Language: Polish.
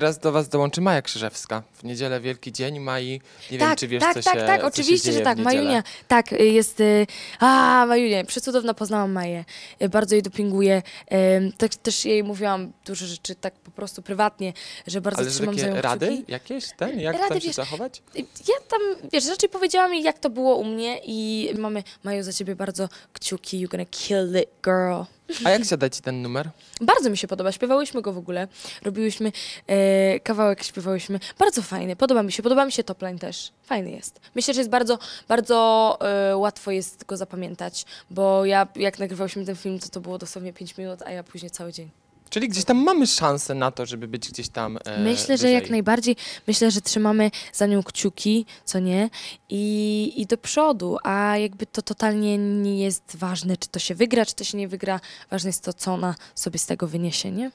teraz do Was dołączy Maja Krzyżewska. W niedzielę Wielki Dzień Mai. Nie tak, wiem, czy wiesz, tak, co tak, się Tak, tak, oczywiście, że tak. Majunia, tak, y, jest... Y, a, Majunia, przecudowna poznałam Maję. Y, bardzo jej dopinguję. Tak też jej mówiłam dużo rzeczy, tak po prostu prywatnie, że bardzo Ale trzymam za rady kciuki. jakieś? Ten? Jak rady, tam się wiesz, zachować? Ja tam, wiesz, raczej powiedziałam jej, jak to było u mnie i mamy, Maju, za ciebie bardzo kciuki. You're gonna kill it, girl. A jak siada ci ten numer? Bardzo mi się podoba. Śpiewałyśmy go w ogóle. Robiłyśmy e, kawałek, śpiewałyśmy. Bardzo fajny. Podoba mi się. Podoba mi się Topline też. Fajny jest. Myślę, że jest bardzo, bardzo e, łatwo jest go zapamiętać, bo ja jak nagrywałyśmy ten film, to to było dosłownie 5 minut, a ja później cały dzień. Czyli gdzieś tam mamy szansę na to, żeby być gdzieś tam. E, myślę, wyżej. że jak najbardziej. Myślę, że trzymamy za nią kciuki, co nie, i, i do przodu, a jakby to totalnie nie jest ważne, czy to się wygra, czy to się nie wygra. Ważne jest to, co ona sobie z tego wyniesie, nie?